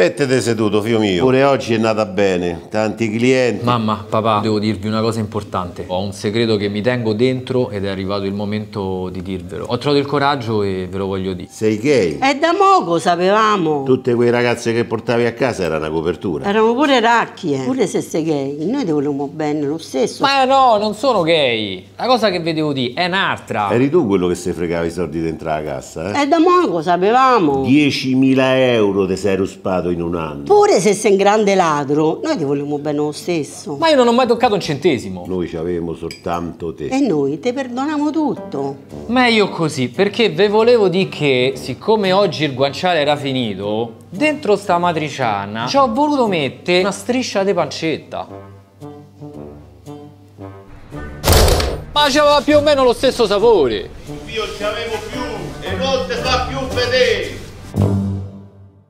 Mettete seduto, figlio mio. Pure oggi è nata bene, tanti clienti. Mamma, papà, devo dirvi una cosa importante. Ho un segreto che mi tengo dentro ed è arrivato il momento di dirvelo. Ho trovato il coraggio e ve lo voglio dire. Sei gay? È da poco, sapevamo. Tutte quei ragazze che portavi a casa erano una copertura. Eravamo pure racchie, pure se sei gay. Noi ti volevamo bene lo stesso. Ma no, non sono gay. La cosa che vedevo dire è un'altra. Eri tu quello che se fregava i soldi dentro la cassa, eh? È da poco, sapevamo. 10.000 euro ti sei ruspato pagato in un anno. Pure se sei un grande ladro, noi ti vogliamo bene lo stesso. Ma io non ho mai toccato un centesimo. Noi ci avevamo soltanto te. E noi te perdoniamo tutto. Meglio così, perché ve volevo dire che siccome oggi il guanciale era finito, dentro sta matriciana ci ho voluto mettere una striscia di pancetta. Ma c'aveva più o meno lo stesso sapore. Io ci avevo più e non te fa più vedere.